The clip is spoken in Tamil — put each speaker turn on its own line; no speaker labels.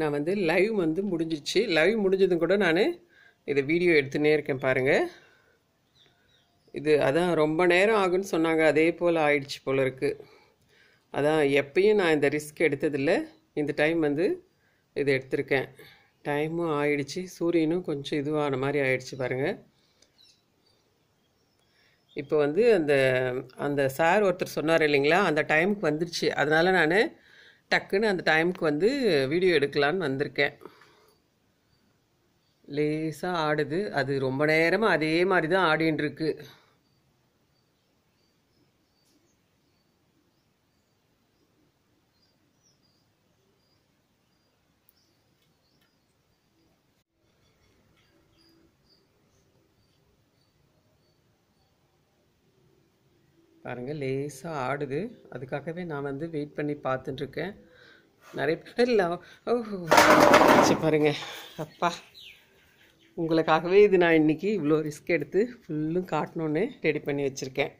நான் வந்து லைவ் வந்து முடிஞ்சிச்சு லைவ் முடிஞ்சதும் கூட நான் இதை வீடியோ எடுத்துனே இருக்கேன் பாருங்கள் இது அதான் ரொம்ப நேரம் ஆகுன்னு சொன்னாங்க அதே போல் ஆயிடுச்சு போல் இருக்குது அதான் எப்பயும் நான் இந்த ரிஸ்க் எடுத்ததில்லை இந்த டைம் வந்து இதை எடுத்திருக்கேன் டைமும் ஆயிடுச்சு சூரியனும் கொஞ்சம் இதுவான மாதிரி ஆயிடுச்சு பாருங்கள் இப்போ வந்து அந்த அந்த சார் ஒருத்தர் சொன்னார் இல்லைங்களா அந்த டைமுக்கு வந்துடுச்சு அதனால் நான் டக்குன்னு அந்த டைமுக்கு வந்து வீடியோ எடுக்கலான்னு வந்திருக்கேன் லேசாக ஆடுது அது ரொம்ப நேரமாக அதே மாதிரி தான் ஆடின்னு இருக்குது பாருங்கள் லேசாக ஆடுது அதுக்காகவே நான் வந்து வெயிட் பண்ணி பார்த்துட்டுருக்கேன் நிறைய பேர் இல்லை ஓஹோ பாருங்கள் அப்பா உங்களுக்காகவே இது நான் இன்றைக்கி இவ்வளோ ரிஸ்க் எடுத்து ஃபுல்லும் காட்டணுன்னு ரெடி பண்ணி வச்சுருக்கேன்